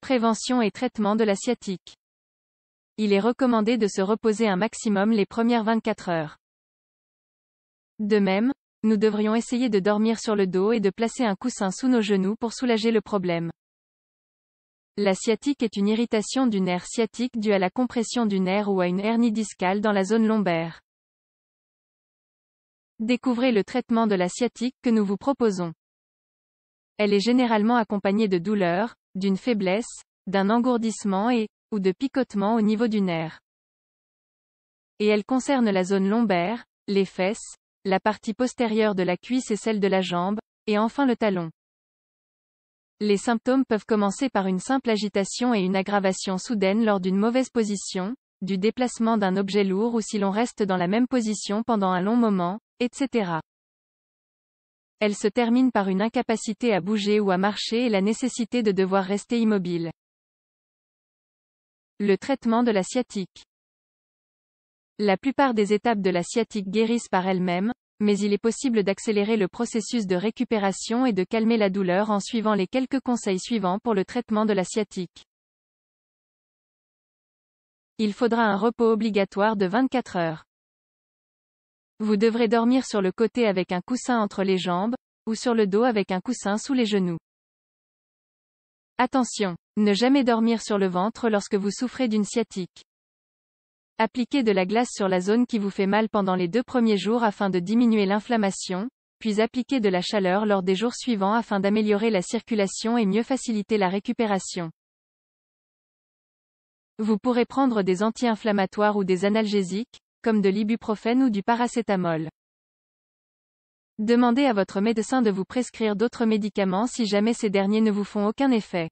Prévention et traitement de la sciatique. Il est recommandé de se reposer un maximum les premières 24 heures. De même, nous devrions essayer de dormir sur le dos et de placer un coussin sous nos genoux pour soulager le problème. La sciatique est une irritation du nerf sciatique due à la compression du nerf ou à une hernie discale dans la zone lombaire. Découvrez le traitement de la sciatique que nous vous proposons. Elle est généralement accompagnée de douleurs, d'une faiblesse, d'un engourdissement et, ou de picotement au niveau du nerf. Et elle concerne la zone lombaire, les fesses, la partie postérieure de la cuisse et celle de la jambe, et enfin le talon. Les symptômes peuvent commencer par une simple agitation et une aggravation soudaine lors d'une mauvaise position, du déplacement d'un objet lourd ou si l'on reste dans la même position pendant un long moment, etc elle se termine par une incapacité à bouger ou à marcher et la nécessité de devoir rester immobile. Le traitement de la sciatique. La plupart des étapes de la sciatique guérissent par elles-mêmes, mais il est possible d'accélérer le processus de récupération et de calmer la douleur en suivant les quelques conseils suivants pour le traitement de la sciatique. Il faudra un repos obligatoire de 24 heures. Vous devrez dormir sur le côté avec un coussin entre les jambes, ou sur le dos avec un coussin sous les genoux. Attention! Ne jamais dormir sur le ventre lorsque vous souffrez d'une sciatique. Appliquez de la glace sur la zone qui vous fait mal pendant les deux premiers jours afin de diminuer l'inflammation, puis appliquez de la chaleur lors des jours suivants afin d'améliorer la circulation et mieux faciliter la récupération. Vous pourrez prendre des anti-inflammatoires ou des analgésiques, comme de l'ibuprofène ou du paracétamol. Demandez à votre médecin de vous prescrire d'autres médicaments si jamais ces derniers ne vous font aucun effet.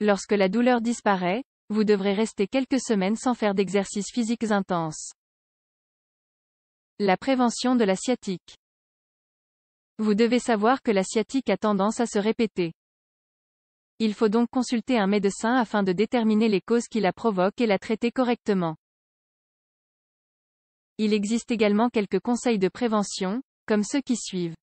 Lorsque la douleur disparaît, vous devrez rester quelques semaines sans faire d'exercices physiques intenses. La prévention de la sciatique. Vous devez savoir que la sciatique a tendance à se répéter. Il faut donc consulter un médecin afin de déterminer les causes qui la provoquent et la traiter correctement. Il existe également quelques conseils de prévention, comme ceux qui suivent.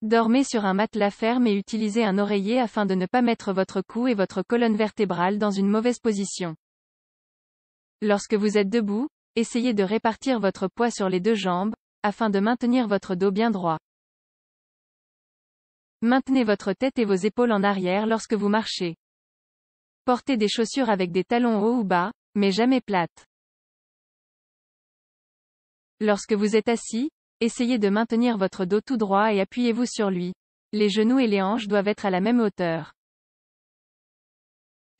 Dormez sur un matelas ferme et utilisez un oreiller afin de ne pas mettre votre cou et votre colonne vertébrale dans une mauvaise position. Lorsque vous êtes debout, essayez de répartir votre poids sur les deux jambes, afin de maintenir votre dos bien droit. Maintenez votre tête et vos épaules en arrière lorsque vous marchez. Portez des chaussures avec des talons hauts ou bas, mais jamais plates. Lorsque vous êtes assis, essayez de maintenir votre dos tout droit et appuyez-vous sur lui. Les genoux et les hanches doivent être à la même hauteur.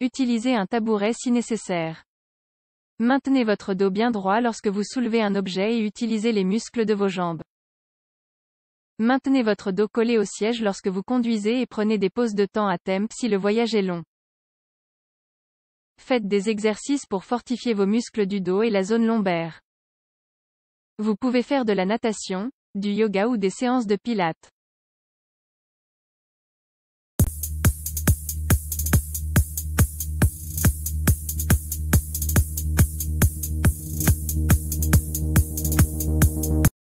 Utilisez un tabouret si nécessaire. Maintenez votre dos bien droit lorsque vous soulevez un objet et utilisez les muscles de vos jambes. Maintenez votre dos collé au siège lorsque vous conduisez et prenez des pauses de temps à temps si le voyage est long. Faites des exercices pour fortifier vos muscles du dos et la zone lombaire. Vous pouvez faire de la natation, du yoga ou des séances de pilates.